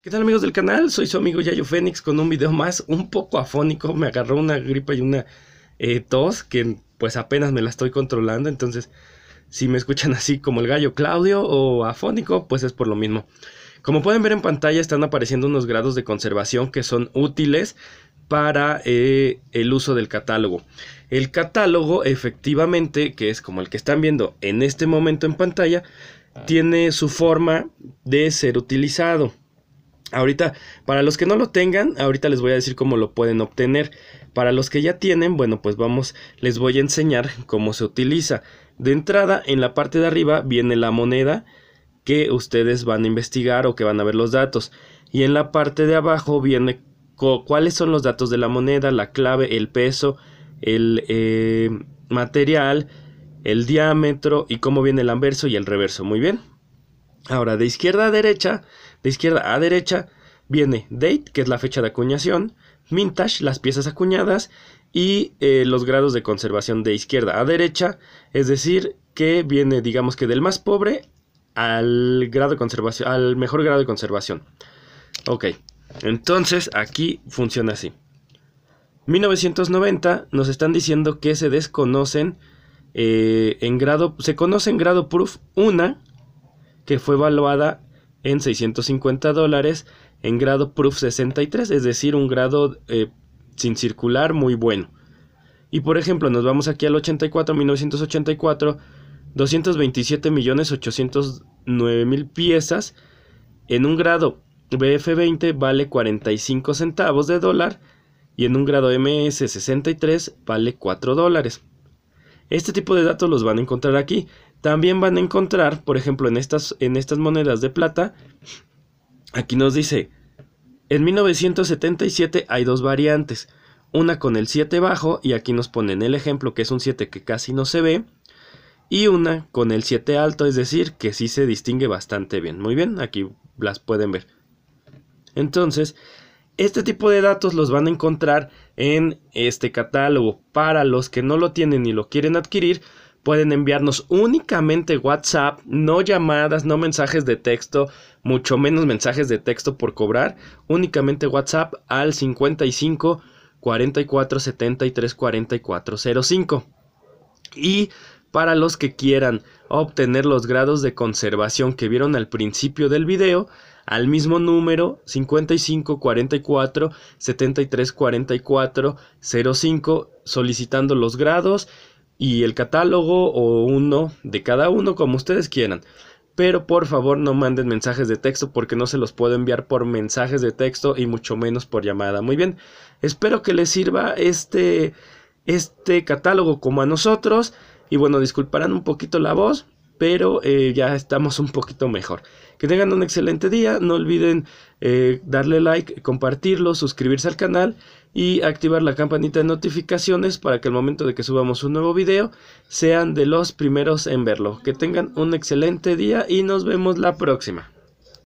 ¿Qué tal amigos del canal? Soy su amigo Yayo Fénix con un video más un poco afónico. Me agarró una gripa y una eh, tos que pues apenas me la estoy controlando. Entonces si me escuchan así como el gallo Claudio o afónico pues es por lo mismo. Como pueden ver en pantalla están apareciendo unos grados de conservación que son útiles para eh, el uso del catálogo. El catálogo efectivamente que es como el que están viendo en este momento en pantalla ah. tiene su forma de ser utilizado. Ahorita, para los que no lo tengan, ahorita les voy a decir cómo lo pueden obtener. Para los que ya tienen, bueno, pues vamos, les voy a enseñar cómo se utiliza. De entrada, en la parte de arriba viene la moneda que ustedes van a investigar o que van a ver los datos. Y en la parte de abajo viene cuáles son los datos de la moneda, la clave, el peso, el eh, material, el diámetro y cómo viene el anverso y el reverso. Muy bien. Ahora, de izquierda a derecha, de izquierda a derecha, viene date, que es la fecha de acuñación, mintage, las piezas acuñadas, y eh, los grados de conservación de izquierda a derecha, es decir, que viene, digamos que del más pobre al, grado de conservación, al mejor grado de conservación. Ok, entonces aquí funciona así. 1990 nos están diciendo que se desconocen eh, en grado, se conoce en grado proof una que fue evaluada en 650 dólares en grado Proof 63, es decir, un grado eh, sin circular muy bueno. Y por ejemplo, nos vamos aquí al 84, 1984, 227 millones mil piezas en un grado BF20 vale 45 centavos de dólar y en un grado MS63 vale 4 dólares. Este tipo de datos los van a encontrar aquí. También van a encontrar, por ejemplo, en estas, en estas monedas de plata, aquí nos dice, en 1977 hay dos variantes, una con el 7 bajo, y aquí nos ponen el ejemplo que es un 7 que casi no se ve, y una con el 7 alto, es decir, que sí se distingue bastante bien. Muy bien, aquí las pueden ver. Entonces, este tipo de datos los van a encontrar en este catálogo. Para los que no lo tienen ni lo quieren adquirir, Pueden enviarnos únicamente WhatsApp, no llamadas, no mensajes de texto, mucho menos mensajes de texto por cobrar. Únicamente WhatsApp al 55 44 73 44 05. Y para los que quieran obtener los grados de conservación que vieron al principio del video, al mismo número 55 44 73 44 05 solicitando los grados y el catálogo o uno de cada uno como ustedes quieran. Pero por favor no manden mensajes de texto porque no se los puedo enviar por mensajes de texto y mucho menos por llamada. Muy bien, espero que les sirva este, este catálogo como a nosotros. Y bueno, disculparán un poquito la voz, pero eh, ya estamos un poquito mejor. Que tengan un excelente día, no olviden eh, darle like, compartirlo, suscribirse al canal y activar la campanita de notificaciones para que al momento de que subamos un nuevo video sean de los primeros en verlo. Que tengan un excelente día y nos vemos la próxima.